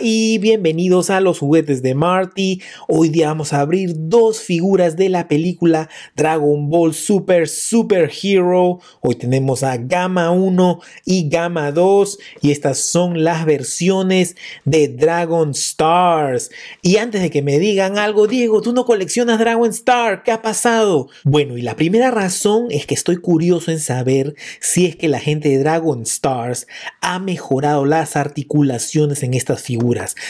y bienvenidos a los juguetes de Marty. Hoy día vamos a abrir dos figuras de la película Dragon Ball Super Super Hero. Hoy tenemos a Gamma 1 y Gamma 2 y estas son las versiones de Dragon Stars. Y antes de que me digan algo, Diego, tú no coleccionas Dragon Star, ¿qué ha pasado? Bueno, y la primera razón es que estoy curioso en saber si es que la gente de Dragon Stars ha mejorado las articulaciones en estas figuras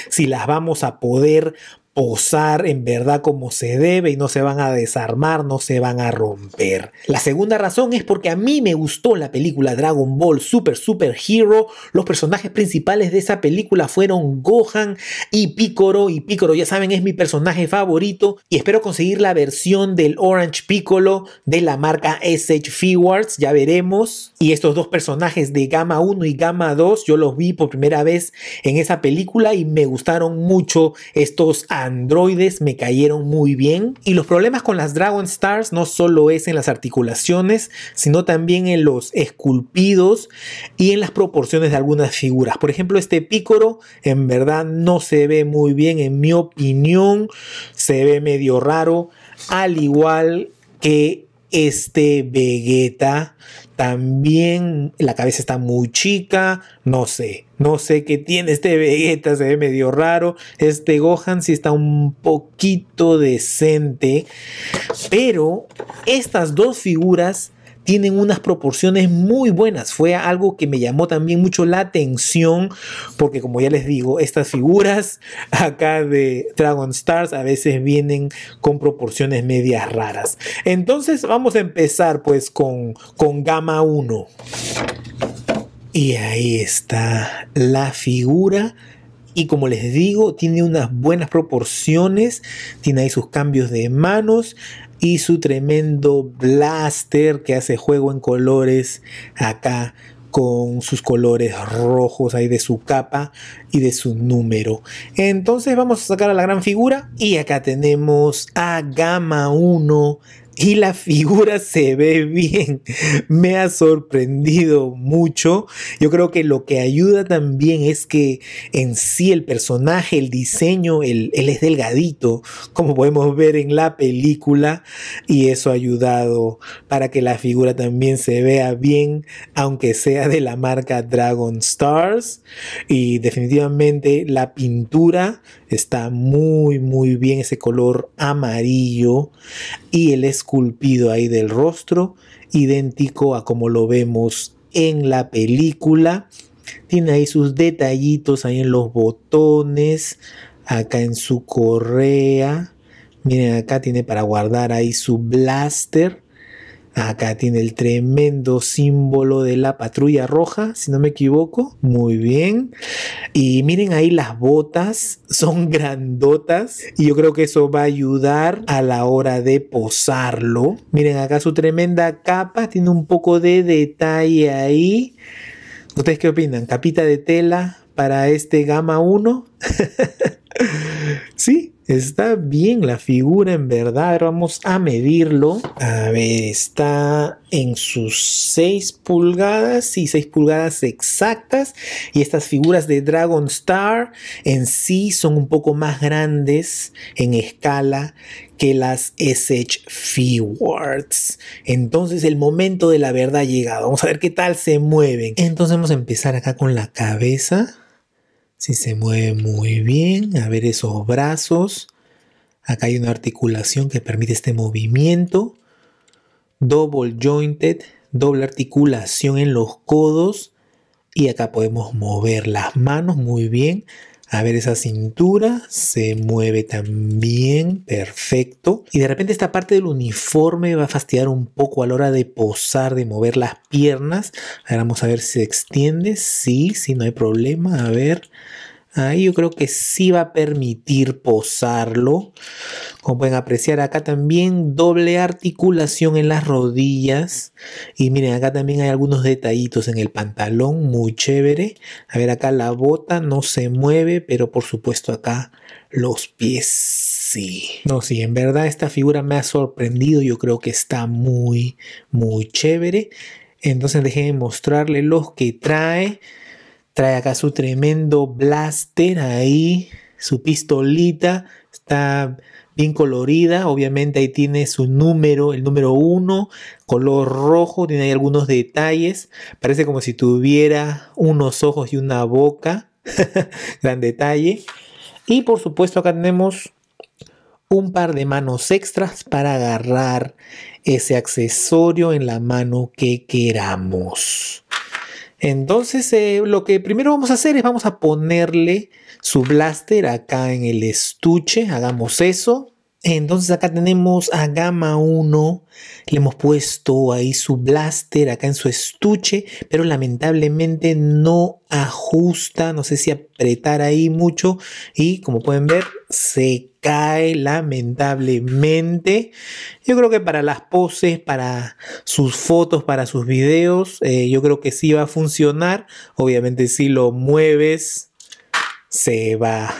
si las vamos a poder posar en verdad como se debe y no se van a desarmar, no se van a romper. La segunda razón es porque a mí me gustó la película Dragon Ball Super Super Hero. Los personajes principales de esa película fueron Gohan y Piccolo. Y Piccolo, ya saben, es mi personaje favorito. Y espero conseguir la versión del Orange Piccolo de la marca SH Figuarts. Ya veremos. Y estos dos personajes de Gama 1 y Gama 2, yo los vi por primera vez en esa película y me gustaron mucho estos androides me cayeron muy bien y los problemas con las Dragon Stars no solo es en las articulaciones, sino también en los esculpidos y en las proporciones de algunas figuras. Por ejemplo, este pícoro en verdad no se ve muy bien, en mi opinión, se ve medio raro, al igual que este Vegeta también la cabeza está muy chica, no sé, no sé qué tiene este Vegeta, se ve medio raro, este Gohan sí está un poquito decente, pero estas dos figuras tienen unas proporciones muy buenas. Fue algo que me llamó también mucho la atención porque como ya les digo, estas figuras acá de Dragon Stars a veces vienen con proporciones medias raras. Entonces vamos a empezar pues con, con gama 1. Y ahí está la figura y como les digo, tiene unas buenas proporciones, tiene ahí sus cambios de manos, y su tremendo blaster que hace juego en colores acá con sus colores rojos ahí de su capa y de su número. Entonces vamos a sacar a la gran figura y acá tenemos a Gama 1 y la figura se ve bien. Me ha sorprendido mucho. Yo creo que lo que ayuda también es que en sí el personaje, el diseño, él, es delgadito, como podemos ver en la película, y eso ha ayudado para que la figura también se vea bien, aunque sea de la marca Dragon Stars. Y definitivamente la pintura está muy, muy bien, ese color amarillo y el escudo esculpido ahí del rostro, idéntico a como lo vemos en la película. Tiene ahí sus detallitos ahí en los botones, acá en su correa. Miren, acá tiene para guardar ahí su blaster. Acá tiene el tremendo símbolo de la patrulla roja, si no me equivoco. Muy bien. Y miren ahí las botas, son grandotas. Y yo creo que eso va a ayudar a la hora de posarlo. Miren acá su tremenda capa, tiene un poco de detalle ahí. ¿Ustedes qué opinan? Capita de tela para este gama 1. sí, Está bien la figura, en verdad. Vamos a medirlo. A ver, está en sus 6 pulgadas y sí, 6 pulgadas exactas. Y estas figuras de Dragon Star en sí son un poco más grandes en escala que las SH Figuarts. Entonces el momento de la verdad ha llegado. Vamos a ver qué tal se mueven. Entonces vamos a empezar acá con la cabeza. Si se mueve muy bien, a ver esos brazos. Acá hay una articulación que permite este movimiento. Double jointed, doble articulación en los codos. Y acá podemos mover las manos muy bien. A ver, esa cintura se mueve también, perfecto. Y de repente esta parte del uniforme va a fastidiar un poco a la hora de posar, de mover las piernas. Ahora vamos a ver si se extiende. Sí, sí, no hay problema. A ver. Ahí yo creo que sí va a permitir posarlo. Como pueden apreciar acá también doble articulación en las rodillas. Y miren, acá también hay algunos detallitos en el pantalón, muy chévere. A ver, acá la bota no se mueve, pero por supuesto acá los pies. Sí. No, sí, en verdad esta figura me ha sorprendido. Yo creo que está muy, muy chévere. Entonces dejé de mostrarle los que trae. Trae acá su tremendo blaster ahí, su pistolita, está bien colorida. Obviamente ahí tiene su número, el número 1, color rojo, tiene ahí algunos detalles. Parece como si tuviera unos ojos y una boca. Gran detalle. Y por supuesto acá tenemos un par de manos extras para agarrar ese accesorio en la mano que queramos. Entonces, eh, lo que primero vamos a hacer es vamos a ponerle su blaster acá en el estuche. Hagamos eso. Entonces acá tenemos a Gama 1, le hemos puesto ahí su blaster acá en su estuche, pero lamentablemente no ajusta, no sé si apretar ahí mucho y como pueden ver se cae lamentablemente. Yo creo que para las poses, para sus fotos, para sus videos, eh, yo creo que sí va a funcionar, obviamente si lo mueves se va.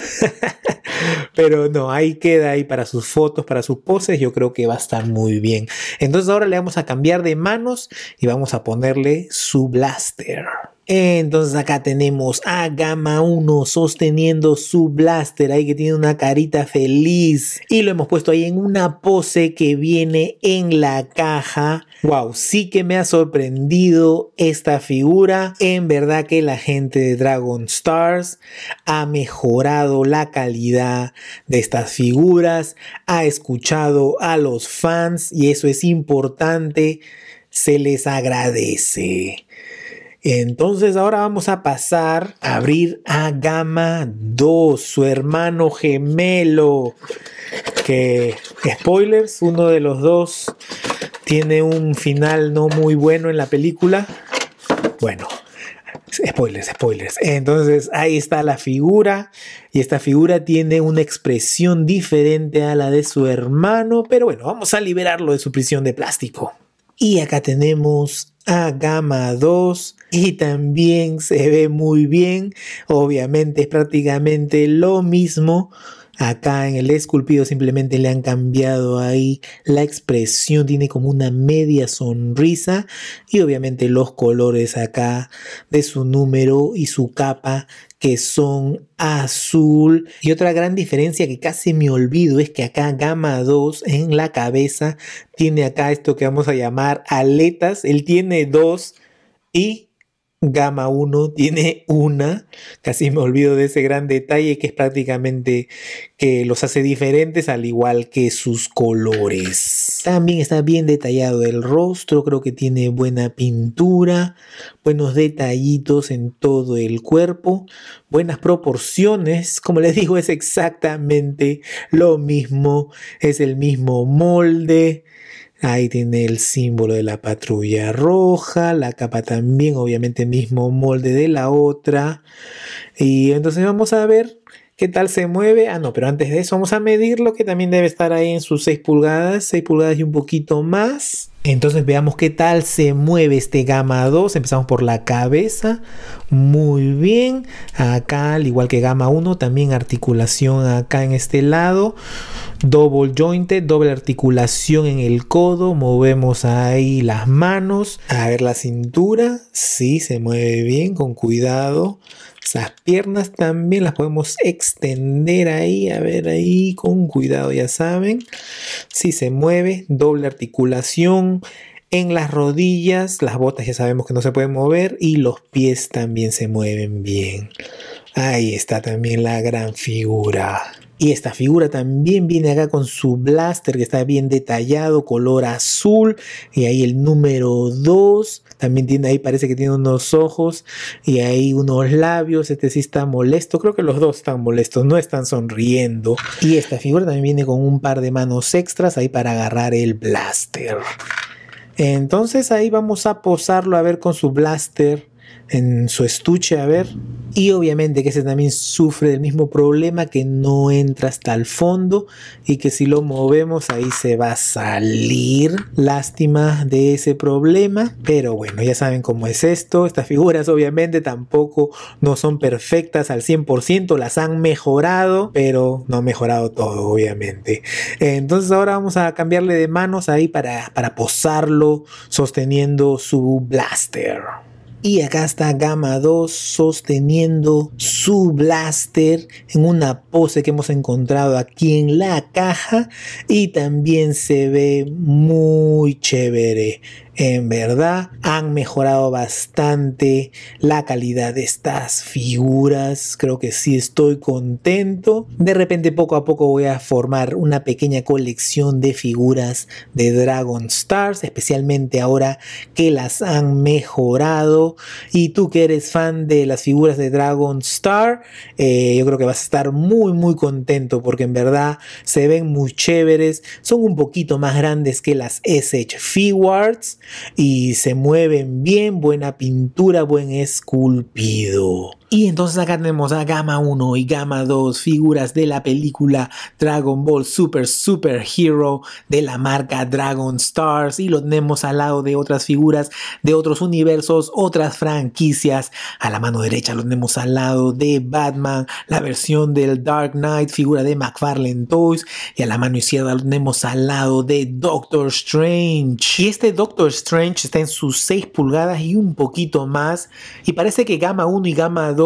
Pero no, ahí queda ahí para sus fotos, para sus poses, yo creo que va a estar muy bien. Entonces ahora le vamos a cambiar de manos y vamos a ponerle su blaster. Entonces acá tenemos a Gama 1 sosteniendo su blaster ahí que tiene una carita feliz y lo hemos puesto ahí en una pose que viene en la caja. Wow, sí que me ha sorprendido esta figura. En verdad que la gente de Dragon Stars ha mejorado la calidad de estas figuras, ha escuchado a los fans y eso es importante. Se les agradece. Entonces ahora vamos a pasar a abrir a Gama 2, su hermano gemelo. Que, spoilers, uno de los dos tiene un final no muy bueno en la película. Bueno, spoilers, spoilers. Entonces ahí está la figura y esta figura tiene una expresión diferente a la de su hermano, pero bueno, vamos a liberarlo de su prisión de plástico. Y acá tenemos a Gama 2 y también se ve muy bien. Obviamente es prácticamente lo mismo. Acá en el esculpido simplemente le han cambiado ahí la expresión, tiene como una media sonrisa y obviamente los colores acá de su número y su capa que son azul. Y otra gran diferencia que casi me olvido es que acá gama 2 en la cabeza tiene acá esto que vamos a llamar aletas, él tiene dos y Gama 1 tiene una, casi me olvido de ese gran detalle que es prácticamente que los hace diferentes al igual que sus colores. También está bien detallado el rostro, creo que tiene buena pintura, buenos detallitos en todo el cuerpo, buenas proporciones, como les digo es exactamente lo mismo, es el mismo molde Ahí tiene el símbolo de la patrulla roja, la capa también obviamente mismo molde de la otra. Y entonces vamos a ver qué tal se mueve. Ah, no, pero antes de eso vamos a medirlo que también debe estar ahí en sus 6 pulgadas, 6 pulgadas y un poquito más. Entonces veamos qué tal se mueve este gama 2. Empezamos por la cabeza. Muy bien. Acá, al igual que gama 1, también articulación acá en este lado. Double jointe, doble articulación en el codo. Movemos ahí las manos. A ver la cintura. Sí, se mueve bien, con cuidado. Las piernas también las podemos extender ahí, a ver ahí, con cuidado, ya saben. Si sí, se mueve, doble articulación, en las rodillas, las botas ya sabemos que no se pueden mover y los pies también se mueven bien. Ahí está también la gran figura. Y esta figura también viene acá con su blaster que está bien detallado, color azul. Y ahí el número 2. También tiene ahí, parece que tiene unos ojos y ahí unos labios. Este sí está molesto. Creo que los dos están molestos, no están sonriendo. Y esta figura también viene con un par de manos extras ahí para agarrar el blaster. Entonces ahí vamos a posarlo a ver con su blaster en su estuche a ver. Y obviamente que ese también sufre del mismo problema que no entra hasta el fondo y que si lo movemos ahí se va a salir. Lástima de ese problema. Pero bueno, ya saben cómo es esto. Estas figuras obviamente tampoco no son perfectas al 100%. Las han mejorado, pero no han mejorado todo obviamente. Entonces ahora vamos a cambiarle de manos ahí para, para posarlo sosteniendo su blaster. Y acá está Gama 2 sosteniendo su blaster en una pose que hemos encontrado aquí en la caja. Y también se ve muy chévere en verdad han mejorado bastante la calidad de estas figuras. Creo que sí estoy contento. De repente poco a poco voy a formar una pequeña colección de figuras de Dragon Stars, especialmente ahora que las han mejorado. Y tú que eres fan de las figuras de Dragon Star, eh, yo creo que vas a estar muy muy contento porque en verdad se ven muy chéveres. Son un poquito más grandes que las SH Figuarts e y se mueven bien, buena pintura, buen esculpido. Y entonces acá tenemos a Gama 1 y Gama 2, figuras de la película Dragon Ball Super Super Hero de la marca Dragon Stars. Y lo tenemos al lado de otras figuras de otros universos, otras franquicias. A la mano derecha lo tenemos al lado de Batman, la versión del Dark Knight, figura de McFarlane Toys. Y a la mano izquierda lo tenemos al lado de Doctor Strange. Y este Doctor Strange está en sus 6 pulgadas y un poquito más. Y parece que Gama 1 y Gama 2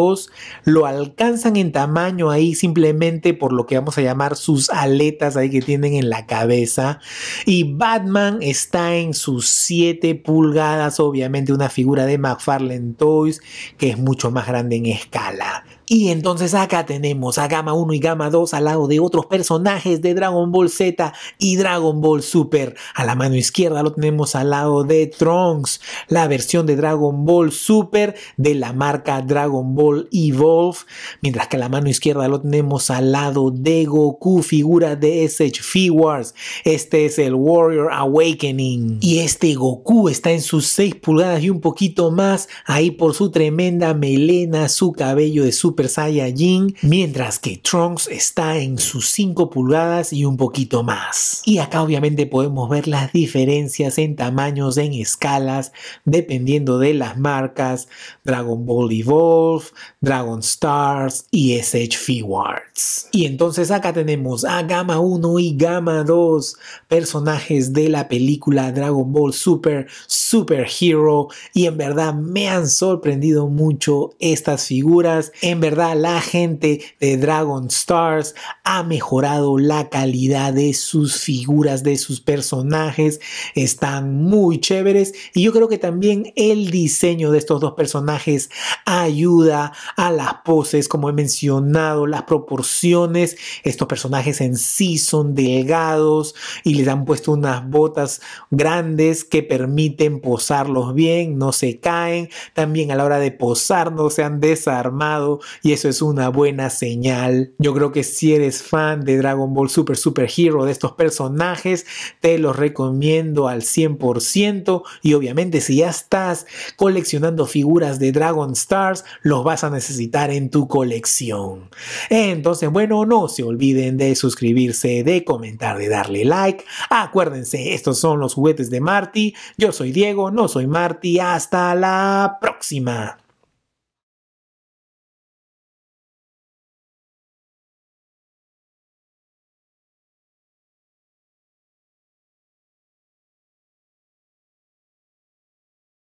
lo alcanzan en tamaño ahí simplemente por lo que vamos a llamar sus aletas ahí que tienen en la cabeza. Y Batman está en sus 7 pulgadas, obviamente una figura de McFarlane Toys que es mucho más grande en escala. Y entonces acá tenemos a Gama 1 y Gama 2 al lado de otros personajes de Dragon Ball Z y Dragon Ball Super. A la mano izquierda lo tenemos al lado de Trunks, la versión de Dragon Ball Super de la marca Dragon Ball Evolve. Mientras que a la mano izquierda lo tenemos al lado de Goku, figura de SH Figures. Este es el Warrior Awakening. Y este Goku está en sus 6 pulgadas y un poquito más, ahí por su tremenda melena, su cabello de super. Super Saiyajin, mientras que Trunks está en sus 5 pulgadas y un poquito más. Y acá obviamente podemos ver las diferencias en tamaños, en escalas, dependiendo de las marcas Dragon Ball Evolve, Dragon Stars y SH Figuarts. Y entonces acá tenemos a Gama 1 y Gama 2, personajes de la película Dragon Ball Super Super Hero y en verdad me han sorprendido mucho estas figuras. En verdad la gente de Dragon Stars ha mejorado la calidad de sus figuras, de sus personajes. Están muy chéveres. Y yo creo que también el diseño de estos dos personajes ayuda a las poses, como he mencionado, las proporciones. Estos personajes en sí son delgados y les han puesto unas botas grandes que permiten posarlos bien, no se caen. También a la hora de posar no se han desarmado y eso es una buena señal. Yo creo que si eres fan de Dragon Ball Super Super Hero, de estos personajes, te los recomiendo al 100% y obviamente si ya estás coleccionando figuras de Dragon Stars, los vas a necesitar en tu colección. Entonces, bueno, no se olviden de suscribirse, de comentar, de darle like. Acuérdense, estos son los juguetes de Marty. Yo soy Diego, no soy Marty. Hasta la próxima.